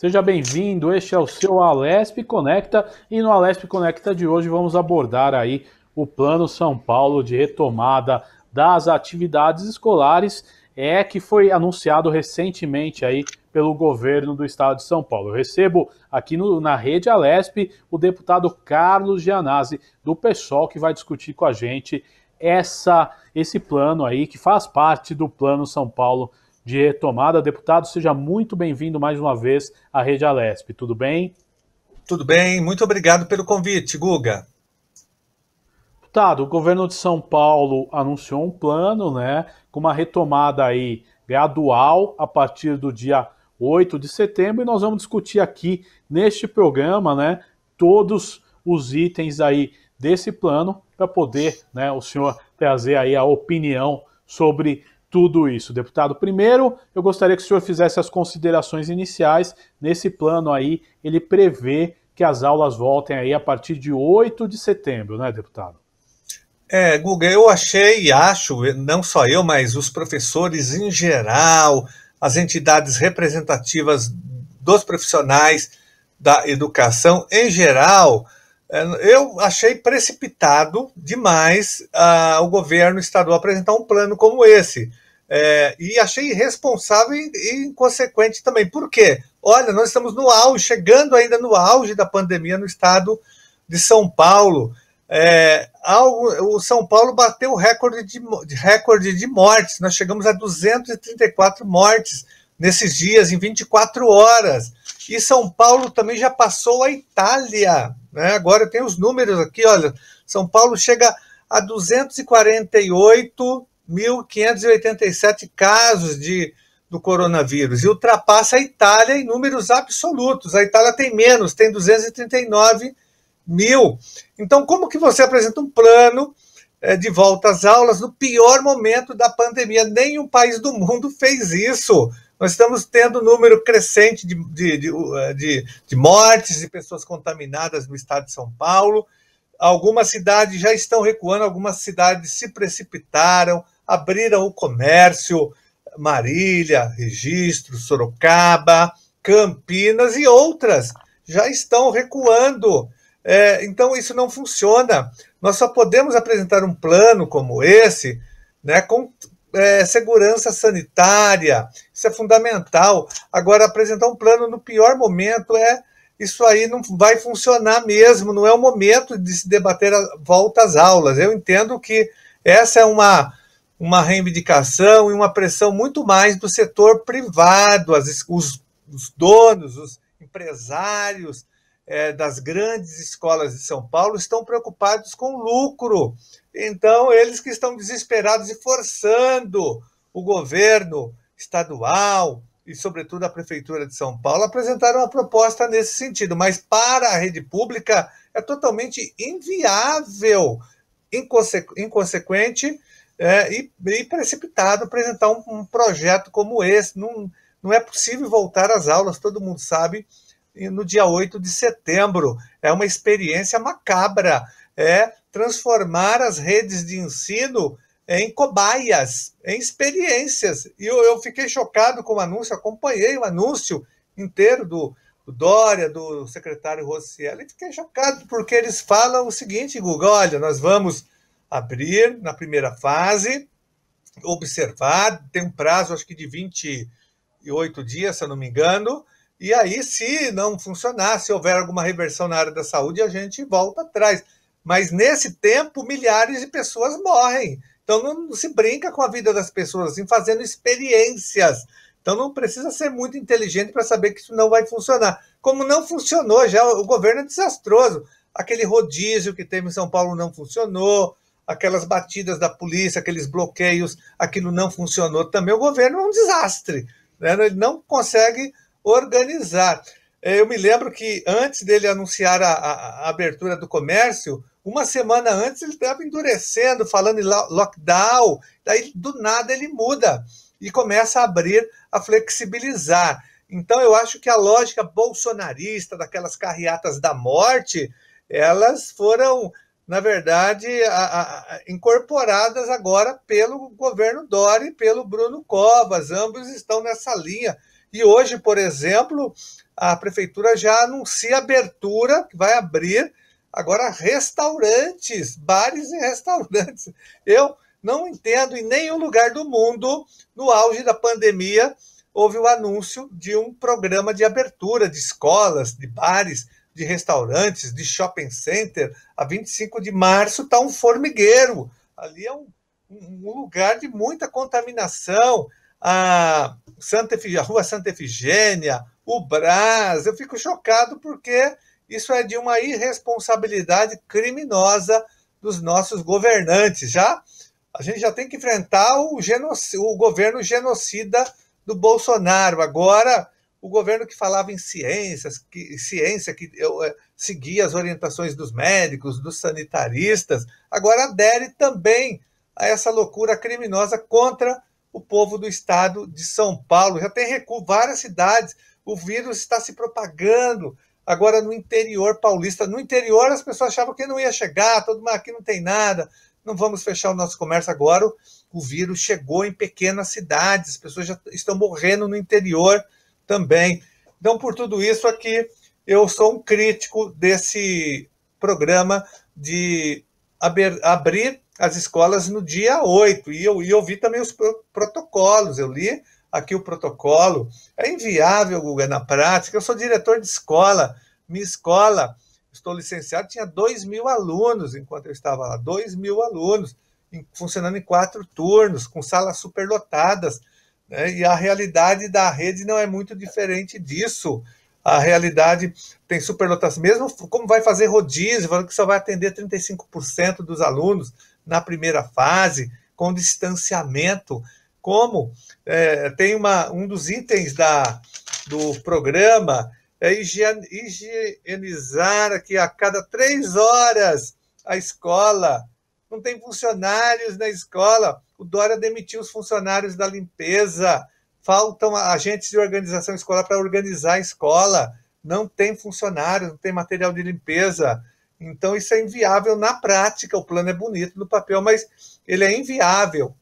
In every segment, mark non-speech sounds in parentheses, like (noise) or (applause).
Seja bem-vindo, este é o seu Alesp Conecta e no Alesp Conecta de hoje vamos abordar aí o Plano São Paulo de retomada das atividades escolares, é que foi anunciado recentemente aí pelo governo do estado de São Paulo. Eu recebo aqui no, na rede Alesp o deputado Carlos Gianazzi do PSOL que vai discutir com a gente essa esse plano aí que faz parte do Plano São Paulo de retomada. Deputado, seja muito bem-vindo mais uma vez à Rede Alesp. Tudo bem? Tudo bem, muito obrigado pelo convite, Guga. Deputado, o governo de São Paulo anunciou um plano, né, com uma retomada aí gradual a partir do dia 8 de setembro e nós vamos discutir aqui neste programa, né, todos os itens aí desse plano para poder, né, o senhor trazer aí a opinião sobre tudo isso. Deputado, primeiro, eu gostaria que o senhor fizesse as considerações iniciais. Nesse plano aí, ele prevê que as aulas voltem aí a partir de 8 de setembro, né, deputado? É, Guga, eu achei e acho, não só eu, mas os professores em geral, as entidades representativas dos profissionais da educação em geral, é, eu achei precipitado demais uh, o governo estadual apresentar um plano como esse. É, e achei irresponsável e, e, inconsequente também. Por quê? Olha, nós estamos no auge, chegando ainda no auge da pandemia no estado de São Paulo. É, o São Paulo bateu o recorde de, de, recorde de mortes. Nós chegamos a 234 mortes nesses dias, em 24 horas. E São Paulo também já passou a Itália né? Agora tem os números aqui, olha, São Paulo chega a 248.587 casos de, do coronavírus e ultrapassa a Itália em números absolutos. A Itália tem menos, tem 239 mil. Então, como que você apresenta um plano é, de volta às aulas no pior momento da pandemia? Nenhum país do mundo fez isso. Nós estamos tendo um número crescente de, de, de, uh, de, de mortes de pessoas contaminadas no estado de São Paulo. Algumas cidades já estão recuando, algumas cidades se precipitaram, abriram o comércio, Marília, Registro, Sorocaba, Campinas e outras já estão recuando. É, então, isso não funciona. Nós só podemos apresentar um plano como esse né, com é, segurança sanitária, isso é fundamental. Agora, apresentar um plano no pior momento é. Isso aí não vai funcionar mesmo, não é o momento de se debater a volta às aulas. Eu entendo que essa é uma, uma reivindicação e uma pressão muito mais do setor privado, as, os, os donos, os empresários é, das grandes escolas de São Paulo estão preocupados com lucro, então, eles que estão desesperados e forçando o governo estadual e, sobretudo, a Prefeitura de São Paulo apresentaram uma proposta nesse sentido, mas para a rede pública é totalmente inviável, inconse inconsequente é, e, e, precipitado apresentar um, um, projeto como esse. Não, não é possível voltar às aulas, todo mundo sabe, no dia 8 de setembro. É uma experiência macabra é transformar as redes de ensino em cobaias, em experiências. E eu, eu fiquei chocado com o anúncio, acompanhei o anúncio inteiro do, do Dória, do secretário Rossielli, e fiquei chocado porque eles falam o seguinte, Google, olha, nós vamos abrir na primeira fase, observar, tem um prazo acho que de 28 dias, se eu não me engano, e aí se não funcionar, se houver alguma reversão na área da saúde, a gente volta atrás. Mas nesse tempo, milhares de pessoas morrem. Então não se brinca com a vida das pessoas, assim, fazendo experiências. Então não precisa ser muito inteligente para saber que isso não vai funcionar. Como não funcionou, já o governo é desastroso. Aquele rodízio que teve em São Paulo não funcionou, aquelas batidas da polícia, aqueles bloqueios, aquilo não funcionou também. O governo é um desastre, né? ele não consegue organizar. É, eu me lembro que antes dele anunciar a, a, a abertura do comércio, uma semana antes ele estava endurecendo, falando em lockdown, daí do nada ele muda e começa a abrir, a flexibilizar. Então eu acho que a lógica bolsonarista daquelas carreatas da morte, elas foram, na verdade, a, a, incorporadas agora pelo governo Dori, pelo Bruno Covas, ambos estão nessa linha. E hoje, por exemplo, a prefeitura já anuncia abertura que vai abrir Agora, restaurantes, bares e restaurantes. Eu não entendo em nenhum lugar do mundo, no auge da pandemia, houve o anúncio de um programa de abertura de escolas, de bares, de restaurantes, de shopping center. A 25 de março está um formigueiro. Ali é um, um, lugar de muita contaminação. A, Santa, a Rua Santa Efigênia, o Brás, eu fico chocado porque isso é de uma irresponsabilidade criminosa dos nossos governantes. Já a gente já tem que enfrentar o, o governo genocida do Bolsonaro. Agora, o governo que falava em ciências, que, ciência, que eu, é, seguia as orientações dos médicos, dos sanitaristas, agora adere também a essa loucura criminosa contra o povo do estado de São Paulo. Já tem recuo, várias cidades, o vírus está se propagando, Agora, no interior paulista, no interior as pessoas achavam que não ia chegar, todo mundo aqui não tem nada, não vamos fechar o nosso comércio agora. O vírus chegou em pequenas cidades, as pessoas já estão morrendo no interior também. Então, por tudo isso aqui, eu sou um crítico desse programa de aber, abrir as escolas no dia 8. E eu, e eu vi também os pro, protocolos, eu li aqui o protocolo. É inviável, Guga, na prática. Eu sou diretor de escola, minha escola, estou licenciado, tinha 2 mil alunos enquanto eu estava lá, 2 mil alunos, funcionando em quatro turnos, com salas superlotadas. Né? E a realidade da rede não é muito diferente disso. A realidade tem superlotação, mesmo como vai fazer rodízio, falando que só vai atender 35% dos alunos na primeira fase, com distanciamento como é, tem uma, um dos itens da, do programa é higienizar aqui a cada três horas a escola não tem funcionários na escola. O Dória demitiu os funcionários da limpeza. Faltam agentes de organização escolar para organizar a escola. Não tem funcionários, não tem material de limpeza. Então, isso é inviável na prática. O plano é bonito no papel, mas ele é inviável.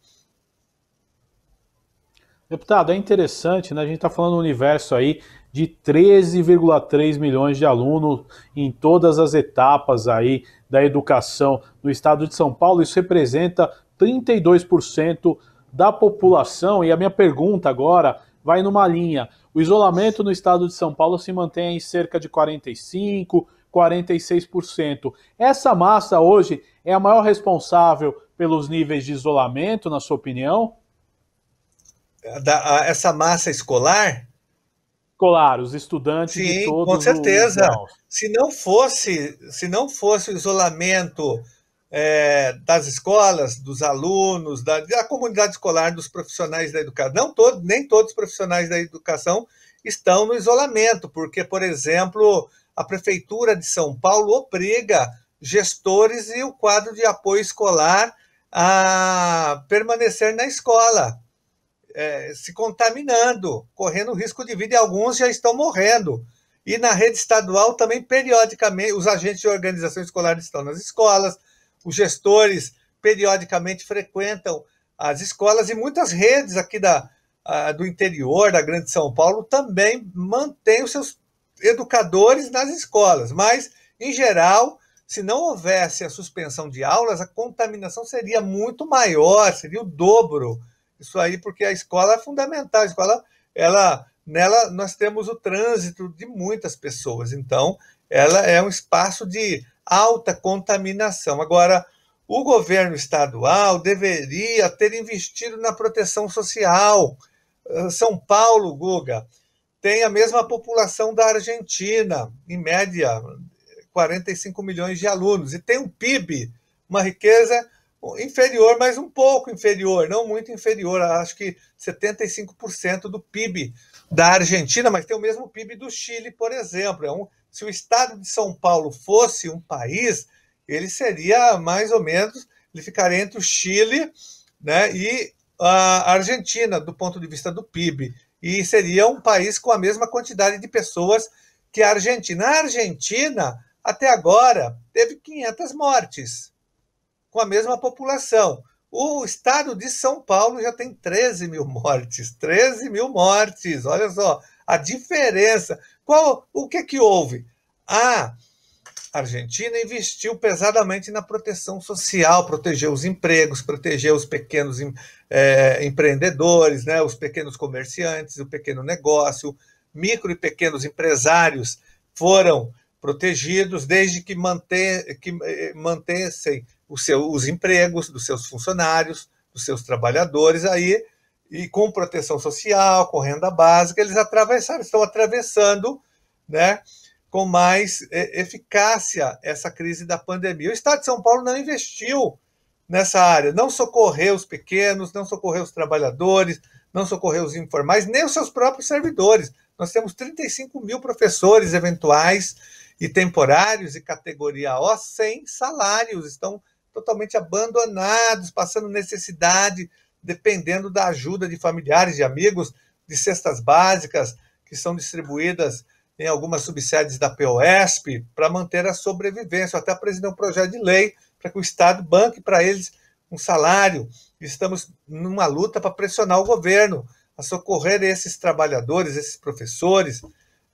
Deputado, é interessante, né? A gente está falando um universo aí de 13,3 milhões de alunos em todas as etapas aí da educação no estado de São Paulo. Isso representa 32% da população. E a minha pergunta agora vai numa linha. O isolamento no estado de São Paulo se mantém em cerca de 45, 46%. Essa massa hoje é a maior responsável pelos níveis de isolamento, na sua opinião? da, a, essa massa escolar? Escolar, os estudantes Sim, de todos com certeza. Os... Se não fosse, se não fosse o isolamento é, das escolas, dos alunos, da, da comunidade escolar, dos profissionais da educação, não todo, nem todos os profissionais da educação estão no isolamento, porque, por exemplo, a prefeitura de São Paulo obriga gestores e o quadro de apoio escolar a permanecer na escola é, se contaminando, correndo risco de vida e alguns já estão morrendo. E na rede estadual também, periodicamente, os agentes de organização escolar estão nas escolas, os gestores periodicamente frequentam as escolas e muitas redes aqui da, do interior da Grande São Paulo também mantêm os seus educadores nas escolas. Mas, em geral, se não houvesse a suspensão de aulas, a contaminação seria muito maior, seria o dobro isso aí, porque a escola é fundamental. A escola, ela, nela nós temos o trânsito de muitas pessoas. Então, ela é um espaço de alta contaminação. Agora, o governo estadual deveria ter investido na proteção social. Ah, São Paulo, Guga, tem a mesma população da Argentina, em média, 45 milhões de alunos, e tem um PIB, uma riqueza inferior, mas um pouco inferior, não muito inferior, acho que 75% do PIB da Argentina, mas tem o mesmo PIB do Chile, por exemplo. É um, se o estado de São Paulo fosse um país, ele seria mais ou menos, ele ficaria entre o Chile né, e a Argentina, do ponto de vista do PIB, e seria um país com a mesma quantidade de pessoas que a Argentina. A Argentina, até agora, teve 500 mortes com a mesma população. O estado de São Paulo já tem 13 mil mortes, 13 mil mortes, olha só a diferença. Qual, o que é que houve? A Argentina investiu pesadamente na proteção social, proteger os empregos, proteger os pequenos é, empreendedores, né, os pequenos comerciantes, o pequeno negócio, micro e pequenos empresários foram protegidos desde que, manter, que é, mantessem seus, os empregos dos seus funcionários, dos seus trabalhadores aí, e com proteção social, com renda básica, eles atravessaram, estão atravessando né, com mais é, eficácia essa crise da pandemia. O Estado de São Paulo não investiu nessa área, não socorreu os pequenos, não socorreu os trabalhadores, não socorreu os informais, nem os seus próprios servidores. Nós temos 35 mil professores eventuais e temporários e categoria O sem salários, estão totalmente abandonados, passando necessidade, dependendo da ajuda de familiares, de amigos, de cestas básicas que são distribuídas em algumas subsedes da POSP para manter a sobrevivência. Eu até apresentei um projeto de lei para que o Estado banque para eles um salário. Estamos numa luta para pressionar o governo a socorrer esses trabalhadores, esses professores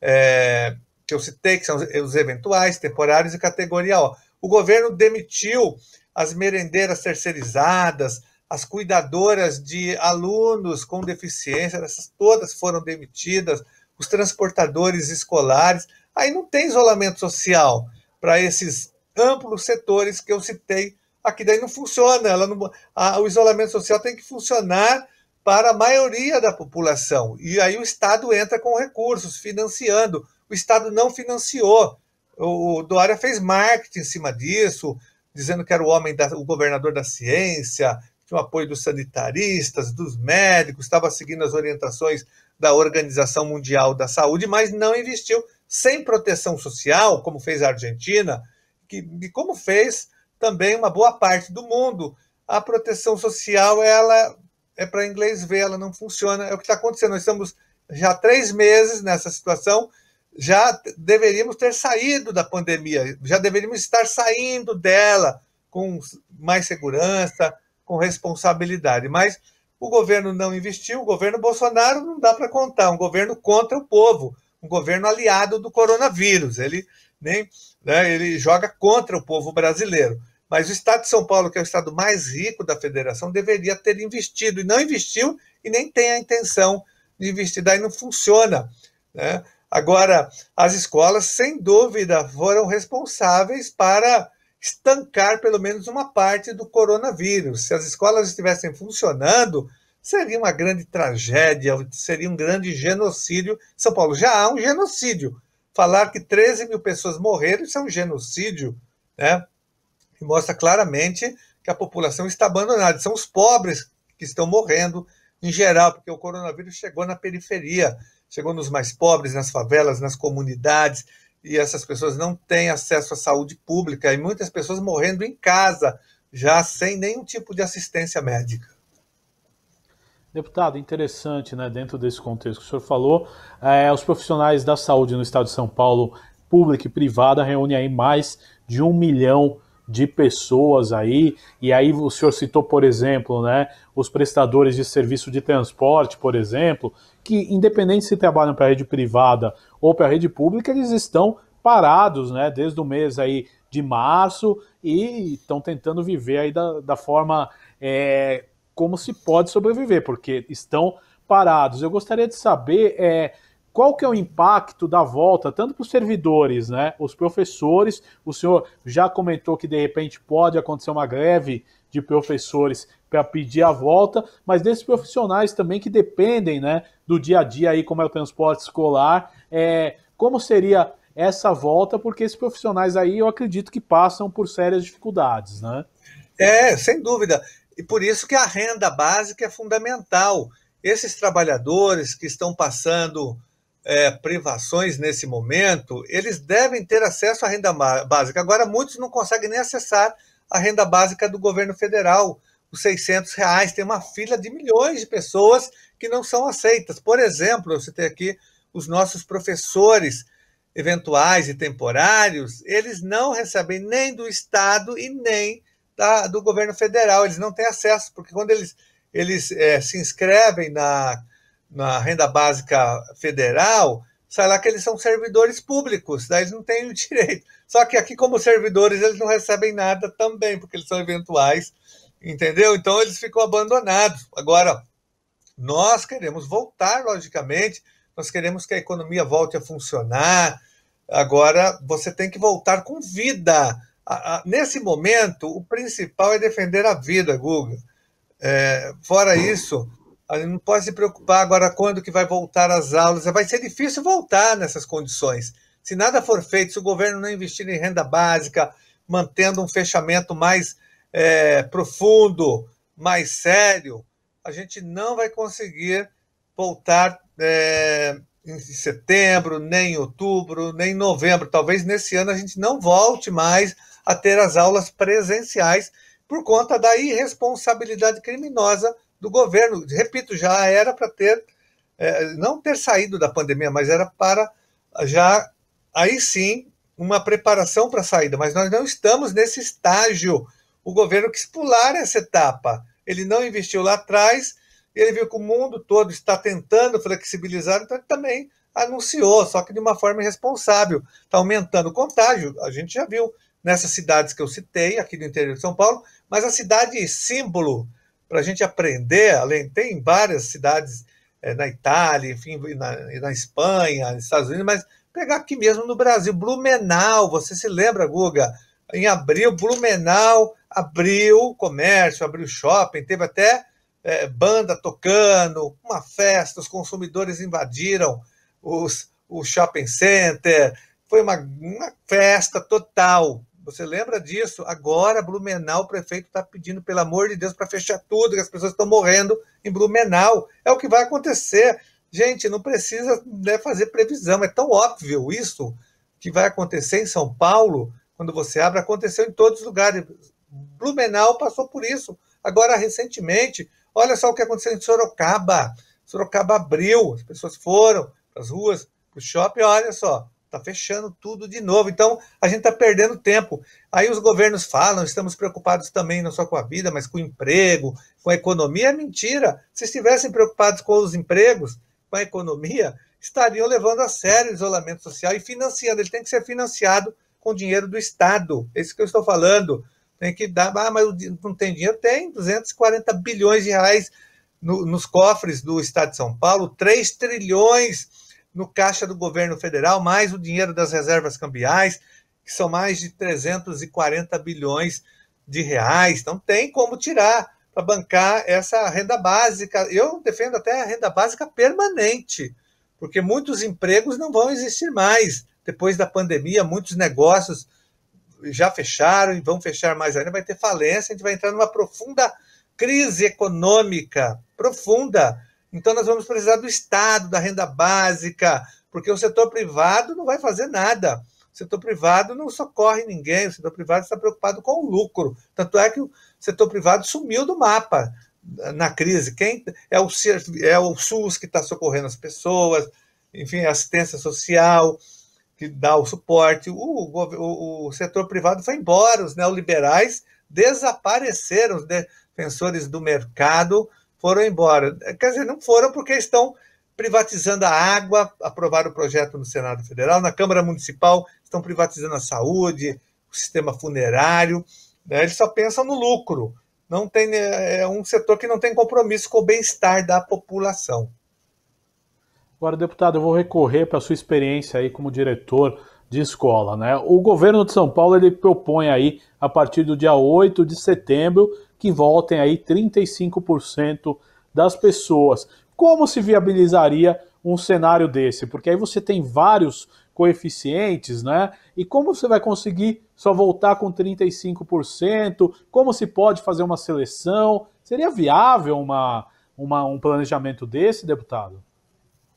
é, que eu citei, que são os eventuais, temporários e categoria O governo demitiu as merendeiras terceirizadas, as cuidadoras de alunos com deficiência, essas todas foram demitidas, os transportadores escolares. Aí não tem isolamento social para esses amplos setores que eu citei aqui. Daí não funciona, ela não, a, o isolamento social tem que funcionar para a maioria da população. E aí o Estado entra com recursos, financiando. O Estado não financiou. O, o Dória fez marketing em cima disso, dizendo que era o homem, da, o governador da ciência, tinha o apoio dos sanitaristas, dos médicos, estava seguindo as orientações da Organização Mundial da Saúde, mas não investiu sem proteção social, como fez a Argentina, que, e como fez também uma boa parte do mundo. A proteção social, ela é para inglês ver, ela não funciona. É o que está acontecendo. Nós estamos já há três meses nessa situação já deveríamos ter saído da pandemia, já deveríamos estar saindo dela com mais segurança, com responsabilidade. Mas o governo não investiu, o governo Bolsonaro não dá para contar, um governo contra o povo, um governo aliado do coronavírus. Ele nem né, ele joga contra o povo brasileiro. Mas o estado de São Paulo, que é o estado mais rico da federação, deveria ter investido e não investiu e nem tem a intenção de investir. Daí não funciona. Né? Agora, as escolas, sem dúvida, foram responsáveis para estancar pelo menos uma parte do coronavírus. Se as escolas estivessem funcionando, seria uma grande tragédia, seria um grande genocídio. São Paulo já há um genocídio. Falar que 13 mil pessoas morreram, isso é um genocídio, né? E mostra claramente que a população está abandonada. São os pobres que estão morrendo, em geral, porque o coronavírus chegou na periferia chegou nos mais pobres, nas favelas, nas comunidades, e essas pessoas não têm acesso à saúde pública e muitas pessoas morrendo em casa, já sem nenhum tipo de assistência médica. Deputado, interessante, né? Dentro desse contexto que o senhor falou, é, os profissionais da saúde no estado de São Paulo, pública e privada, reúnem aí mais de um milhão de pessoas aí, e aí o senhor citou, por exemplo, né, os prestadores de serviço de transporte, por exemplo, que independente se trabalham para a rede privada ou para a rede pública, eles estão parados, né, desde o mês aí de março e estão tentando viver aí da, da forma é, como se pode sobreviver, porque estão parados. Eu gostaria de saber é, qual que é o impacto da volta, tanto para os servidores, né, os professores, o senhor já comentou que de repente pode acontecer uma greve de professores para pedir a volta, mas desses profissionais também que dependem, né, do dia a dia aí, como é o transporte escolar, é, como seria essa volta, porque esses profissionais aí eu acredito que passam por sérias dificuldades, né? É, sem dúvida. E por isso que a renda básica é fundamental. Esses trabalhadores que estão passando é, privações nesse momento, eles devem ter acesso à renda básica. Agora, muitos não conseguem nem acessar a renda básica do governo federal, os 600 reais. Tem uma fila de milhões de pessoas que não são aceitas. Por exemplo, você tem aqui os nossos professores eventuais e temporários, eles não recebem nem do Estado e nem da, do governo federal. Eles não têm acesso, porque quando eles, eles é, se inscrevem na na renda básica federal, sai lá que eles são servidores públicos, daí eles não têm (laughs) o direito. Só que aqui, como servidores, eles não recebem nada também, porque eles são eventuais, entendeu? Então eles ficam abandonados. Agora, nós queremos voltar, logicamente, nós queremos que a economia volte a funcionar. Agora, você tem que voltar com vida. Nesse momento, o principal é defender a vida, Guga. É, fora isso, não pode se preocupar agora quando que vai voltar às aulas. Vai ser difícil voltar nessas condições. Se nada for feito, se o governo não investir em renda básica, mantendo um fechamento mais é, profundo, mais sério, a gente não vai conseguir voltar é, em setembro, nem em outubro, nem em novembro. Talvez nesse ano a gente não volte mais a ter as aulas presenciais por conta da irresponsabilidade criminosa do governo. Repito, já era para ter, é, não ter saído da pandemia, mas era para já, aí sim, uma preparação para a saída. Mas nós não estamos nesse estágio. O governo quis pular essa etapa. Ele não investiu lá atrás, ele viu que o mundo todo está tentando flexibilizar, então ele também anunciou, só que de uma forma irresponsável. Está aumentando o contágio, a gente já viu nessas cidades que eu citei, aqui do interior de São Paulo, mas a cidade símbolo para a gente aprender, além, tem várias cidades é, na Itália, enfim, e na, na Espanha, nos Estados Unidos, mas pegar aqui mesmo no Brasil, Blumenau, você se lembra, Guga? Em abril, Blumenau abriu comércio, abriu shopping, teve até é, banda tocando, uma festa, os consumidores invadiram os, o shopping center, foi uma, uma festa total. Você lembra disso? Agora, Blumenau, o prefeito está pedindo, pelo amor de Deus, para fechar tudo, que as pessoas estão morrendo em Blumenau. É o que vai acontecer. Gente, não precisa né, fazer previsão. É tão óbvio isso que vai acontecer em São Paulo, quando você abre, aconteceu em todos os lugares. Blumenau passou por isso. Agora, recentemente, olha só o que aconteceu em Sorocaba. Sorocaba abriu, as pessoas foram para as ruas, para o shopping, olha só, Está fechando tudo de novo. Então, a gente está perdendo tempo. Aí os governos falam, estamos preocupados também não só com a vida, mas com o emprego, com a economia. É mentira. Se estivessem preocupados com os empregos, com a economia, estariam levando a sério o isolamento social e financiando. Ele tem que ser financiado com dinheiro do Estado. É isso que eu estou falando. Tem que dar. Ah, mas não tem dinheiro? Tem 240 bilhões de reais no, nos cofres do Estado de São Paulo, 3 trilhões no caixa do governo federal, mais o dinheiro das reservas cambiais, que são mais de 340 bilhões de reais. Então tem como tirar para bancar essa renda básica. Eu defendo até a renda básica permanente, porque muitos empregos não vão existir mais. Depois da pandemia, muitos negócios já fecharam e vão fechar mais ainda, vai ter falência, a gente vai entrar numa profunda crise econômica, profunda então, nós vamos precisar do Estado, da renda básica, porque o setor privado não vai fazer nada. O setor privado não socorre ninguém, o setor privado está preocupado com o lucro. Tanto é que o setor privado sumiu do mapa na crise. Quem é o, é o SUS que está socorrendo as pessoas, enfim, assistência social que dá o suporte. O, o, o setor privado foi embora, os neoliberais desapareceram, os defensores do mercado foram embora. Quer dizer, não foram porque estão privatizando a água, aprovaram o projeto no Senado Federal, na Câmara Municipal estão privatizando a saúde, o sistema funerário, né? eles só pensam no lucro. Não tem é um setor que não tem compromisso com o bem-estar da população. Agora, deputado, eu vou recorrer para a sua experiência aí como diretor de escola, né? O governo de São Paulo ele propõe aí a partir do dia 8 de setembro que voltem aí 35% das pessoas. Como se viabilizaria um cenário desse? Porque aí você tem vários coeficientes, né? E como você vai conseguir só voltar com 35%? Como se pode fazer uma seleção? Seria viável uma, uma, um planejamento desse, deputado?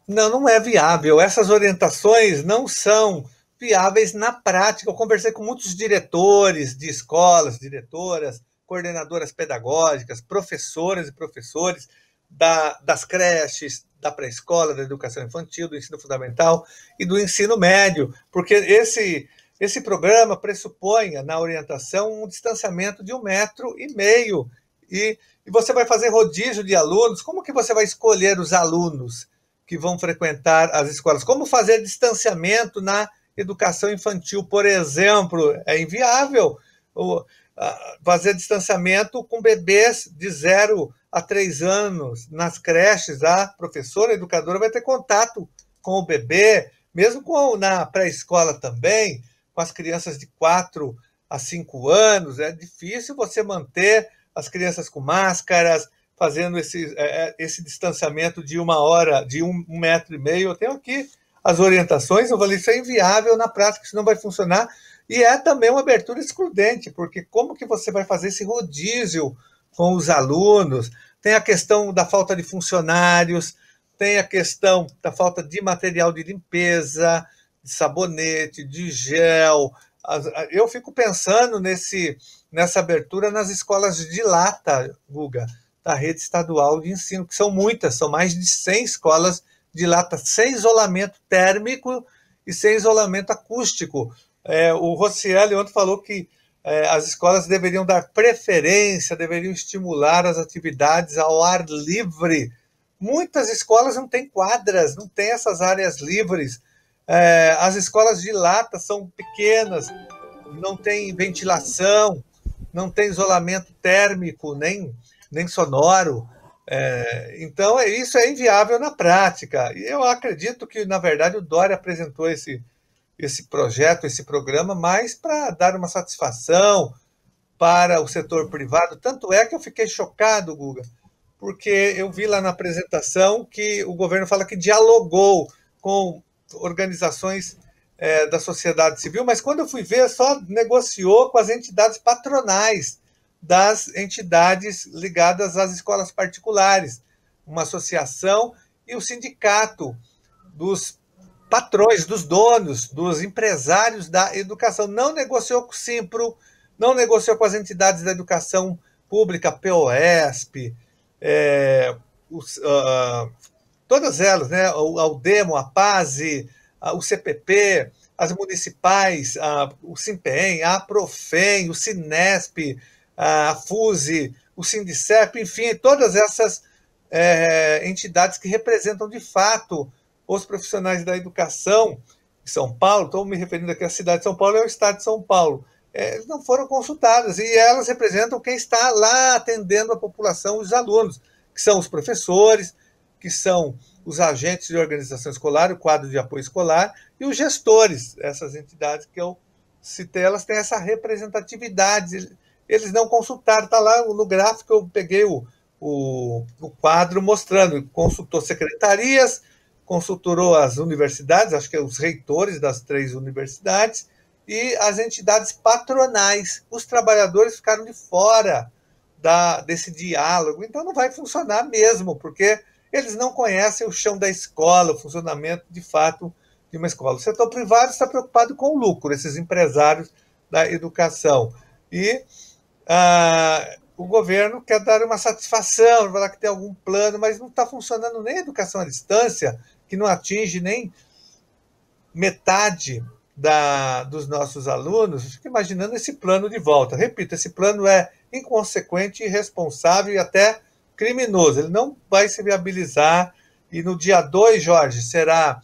Não, não é viável. Essas orientações não são viáveis na prática. Eu conversei com muitos diretores de escolas, diretoras, coordenadoras pedagógicas, professoras e professores da, das creches, da pré-escola, da educação infantil, do ensino fundamental e do ensino médio, porque esse, esse programa pressupõe na orientação um distanciamento de um metro e meio. E, e você vai fazer rodízio de alunos, como que você vai escolher os alunos que vão frequentar as escolas? Como fazer distanciamento na educação infantil, por exemplo? É inviável. O, ah, fazer distanciamento com bebês de 0 a 3 anos nas creches. A professora, a educadora vai ter contato com o bebê, mesmo com, na pré-escola também, com as crianças de 4 a 5 anos. É difícil você manter as crianças com máscaras, fazendo esse, é, é, esse distanciamento de uma hora, de um, metro e meio. Eu tenho aqui as orientações, eu falei, isso é inviável na prática, isso não vai funcionar. E é também uma abertura excludente, porque como que você vai fazer esse rodízio com os alunos? Tem a questão da falta de funcionários, tem a questão da falta de material de limpeza, de sabonete, de gel. Eu fico pensando nesse, nessa abertura nas escolas de lata, tá, Guga, da rede estadual de ensino, que são muitas, são mais de 100 escolas de lata, tá, sem isolamento térmico e sem isolamento acústico, é, o Rossielli ontem falou que é, as escolas deveriam dar preferência, deveriam estimular as atividades ao ar livre. Muitas escolas não têm quadras, não têm essas áreas livres. É, as escolas de lata são pequenas, não tem ventilação, não tem isolamento térmico, nem, nem sonoro. É, então, é, isso é inviável na prática. E eu acredito que, na verdade, o Dória apresentou esse, esse projeto, esse programa, mas para dar uma satisfação para o setor privado. Tanto é que eu fiquei chocado, Guga, porque eu vi lá na apresentação que o governo fala que dialogou com organizações é, da sociedade civil, mas quando eu fui ver, só negociou com as entidades patronais das entidades ligadas às escolas particulares, uma associação e o sindicato dos patrões, dos donos, dos empresários da educação. Não negociou com o Simpro, não negociou com as entidades da educação pública, POSP, é, os, uh, todas elas, né? o Aldemo, a PASE, o CPP, as municipais, a, o SIMPEM, a Profem, o SINESP, a FUSE, o SINDICEP, enfim, todas essas é, entidades que representam de fato os profissionais da educação em São Paulo, estou me referindo aqui à cidade de São Paulo, é o estado de São Paulo, é, não foram consultadas e elas representam quem está lá atendendo a população, os alunos, que são os professores, que são os agentes de organização escolar, o quadro de apoio escolar e os gestores, essas entidades que eu citei, elas têm essa representatividade. Eles não consultaram, está lá no gráfico, eu peguei o, o, o quadro mostrando, consultou secretarias, consultorou as universidades, acho que é os reitores das três universidades, e as entidades patronais. Os trabalhadores ficaram de fora da, desse diálogo, então não vai funcionar mesmo, porque eles não conhecem o chão da escola, o funcionamento de fato de uma escola. O setor privado está preocupado com o lucro, esses empresários da educação. E ah, o governo quer dar uma satisfação, falar que tem algum plano, mas não está funcionando nem a educação à distância, que não atinge nem metade da, dos nossos alunos, fica imaginando esse plano de volta. Repito, esse plano é inconsequente, irresponsável e até criminoso. Ele não vai se viabilizar. E no dia 2, Jorge, será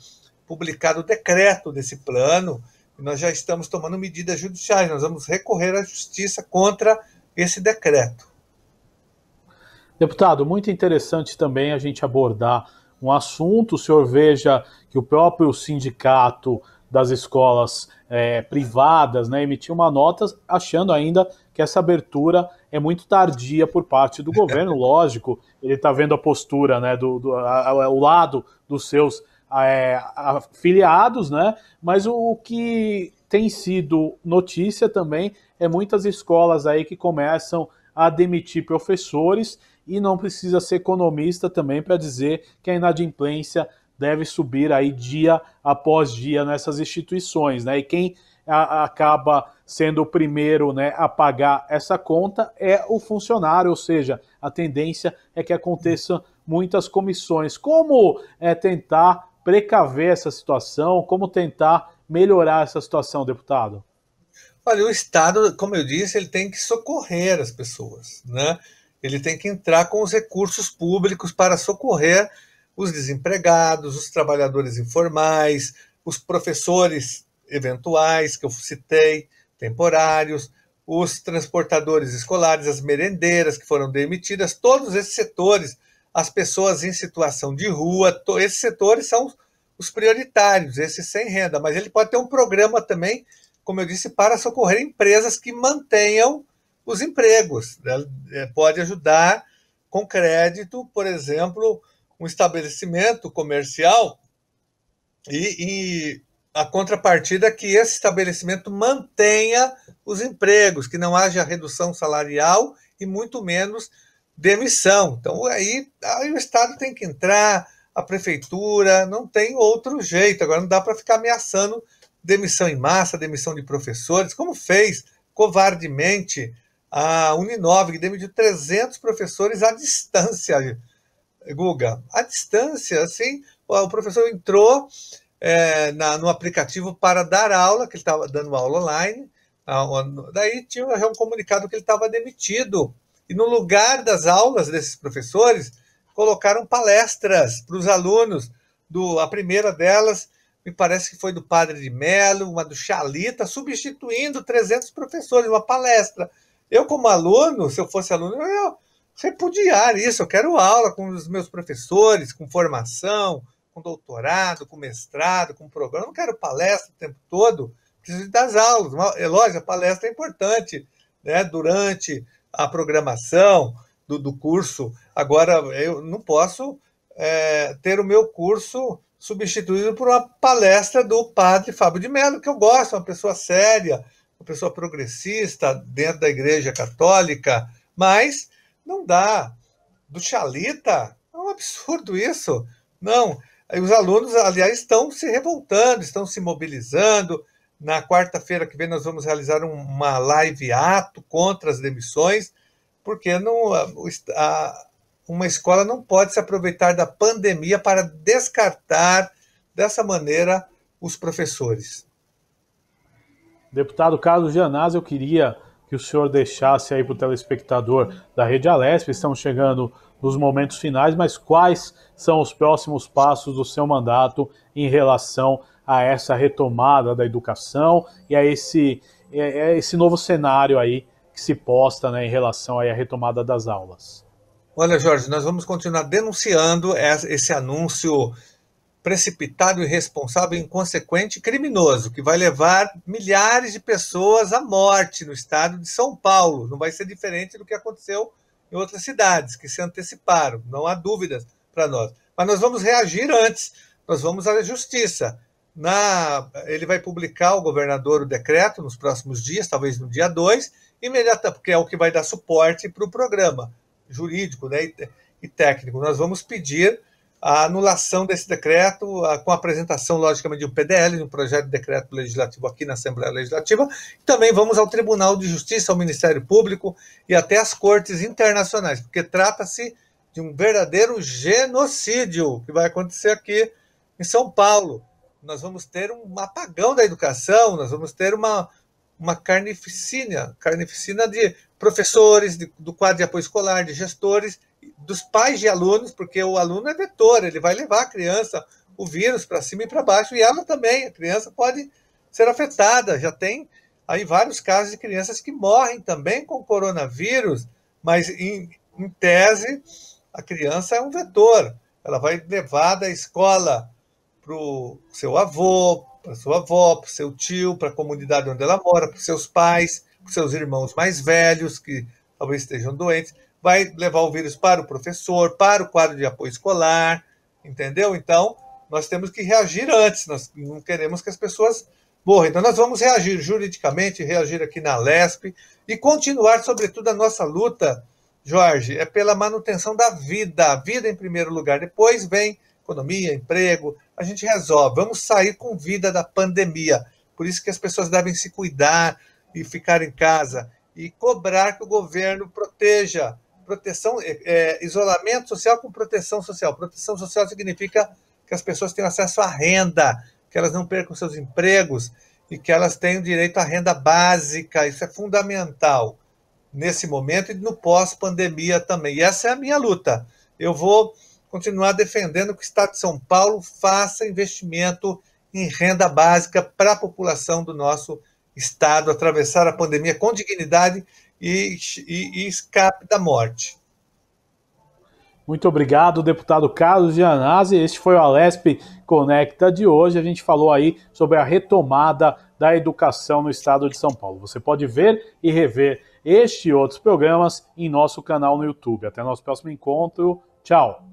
publicado o decreto desse plano. nós já estamos tomando medidas judiciais. Nós vamos recorrer à justiça contra esse decreto. Deputado, muito interessante também a gente abordar um assunto, o senhor veja que o próprio sindicato das escolas é, privadas né, emitiu uma nota achando ainda que essa abertura é muito tardia por parte do governo, (laughs) lógico, ele está vendo a postura, né, do, do a, a, o lado dos seus é, afiliados, né, mas o, o que tem sido notícia também é muitas escolas aí que começam a demitir professores e não precisa ser economista também para dizer que a inadimplência deve subir aí dia após dia nessas instituições, né? E quem a, acaba sendo o primeiro né, a pagar essa conta é o funcionário, ou seja, a tendência é que aconteçam muitas comissões. Como é, tentar precaver essa situação? Como tentar melhorar essa situação, deputado? Olha, o Estado, como eu disse, ele tem que socorrer as pessoas, né? Ele tem que entrar com os recursos públicos para socorrer os desempregados, os trabalhadores informais, os professores eventuais que eu citei, temporários, os transportadores escolares, as merendeiras que foram demitidas, todos esses setores, as pessoas em situação de rua, esses setores são os prioritários, esses sem renda. Mas ele pode ter um programa também, como eu disse, para socorrer empresas que mantenham os empregos. Né? É, pode ajudar com crédito, por exemplo, um estabelecimento comercial e, e a contrapartida é que esse estabelecimento mantenha os empregos, que não haja redução salarial e muito menos demissão. Então aí, aí o Estado tem que entrar, a prefeitura, não tem outro jeito. Agora não dá para ficar ameaçando demissão em massa, demissão de professores, como fez covardemente a Uninove, que demitiu 300 professores à distância, Guga. À distância, assim, o professor entrou é, na, no aplicativo para dar aula, que ele estava dando aula online, daí tinha um comunicado que ele estava demitido. E no lugar das aulas desses professores, colocaram palestras para os alunos. Do, a primeira delas, me parece que foi do Padre de Melo, uma do Chalita, substituindo 300 professores, uma palestra. Eu, como aluno, se eu fosse aluno, eu repudiar isso. Eu quero aula com os meus professores, com formação, com doutorado, com mestrado, com programa. Eu não quero palestra o tempo todo. Preciso das aulas. É lógico, a palestra é importante né? durante a programação do, do curso. Agora, eu não posso é, ter o meu curso substituído por uma palestra do padre Fábio de Mello, que eu gosto, uma pessoa séria, uma pessoa progressista dentro da Igreja Católica, mas não dá. Do Xalita, é um absurdo isso. Não, os alunos, aliás, estão se revoltando, estão se mobilizando. Na quarta-feira que vem nós vamos realizar uma live ato contra as demissões, porque não, a, uma escola não pode se aproveitar da pandemia para descartar dessa maneira os professores. Deputado Carlos Gianazzi, eu queria que o senhor deixasse aí para o telespectador da Rede Alesp, estamos chegando nos momentos finais, mas quais são os próximos passos do seu mandato em relação a essa retomada da educação e a esse, a é, é, esse novo cenário aí que se posta né, em relação à retomada das aulas? Olha, Jorge, nós vamos continuar denunciando esse anúncio precipitado, irresponsável, inconsequente e criminoso, que vai levar milhares de pessoas à morte no estado de São Paulo. Não vai ser diferente do que aconteceu em outras cidades, que se anteciparam, não há dúvidas para nós. Mas nós vamos reagir antes, nós vamos à justiça. Na, ele vai publicar o governador o decreto nos próximos dias, talvez no dia 2, imediatamente porque é o que vai dar suporte para o programa jurídico né, e, e técnico. Nós vamos pedir a anulação desse decreto, com a apresentação, logicamente, de um PDL, de um projeto de decreto legislativo aqui na Assembleia Legislativa. Também vamos ao Tribunal de Justiça, ao Ministério Público e até às cortes internacionais, porque trata-se de um verdadeiro genocídio que vai acontecer aqui em São Paulo. Nós vamos ter um apagão da educação, nós vamos ter uma, uma carnificina, carnificina de professores, de, do quadro de apoio escolar, de gestores, dos pais de alunos, porque o aluno é vetor, ele vai levar a criança o vírus para cima e para baixo, e ela também, a criança pode ser afetada. Já tem aí vários casos de crianças que morrem também com coronavírus, mas em, em tese a criança é um vetor, ela vai levar da escola para o seu avô, para sua avó, para o seu tio, para a comunidade onde ela mora, para seus pais, para seus irmãos mais velhos que talvez estejam doentes vai levar o vírus para o professor, para o quadro de apoio escolar, entendeu? Então, nós temos que reagir antes, nós não queremos que as pessoas morram. Então, nós vamos reagir juridicamente, reagir aqui na LESP e continuar, sobretudo, a nossa luta, Jorge, é pela manutenção da vida, a vida em primeiro lugar, depois vem economia, emprego, a gente resolve, vamos sair com vida da pandemia. Por isso que as pessoas devem se cuidar e ficar em casa e cobrar que o governo proteja proteção, é, é, isolamento social com proteção social. Proteção social significa que as pessoas tenham acesso à renda, que elas não percam seus empregos e que elas tenham direito à renda básica. Isso é fundamental nesse momento e no pós-pandemia também. E essa é a minha luta. Eu vou continuar defendendo que o Estado de São Paulo faça investimento em renda básica para a população do nosso estado atravessar a pandemia com dignidade e, e, e escape da morte. Muito obrigado, deputado Carlos Gianazzi. Este foi o Alesp Conecta de hoje. A gente falou aí sobre a retomada da educação no estado de São Paulo. Você pode ver e rever este e outros programas em nosso canal no YouTube. Até nosso próximo encontro. Tchau.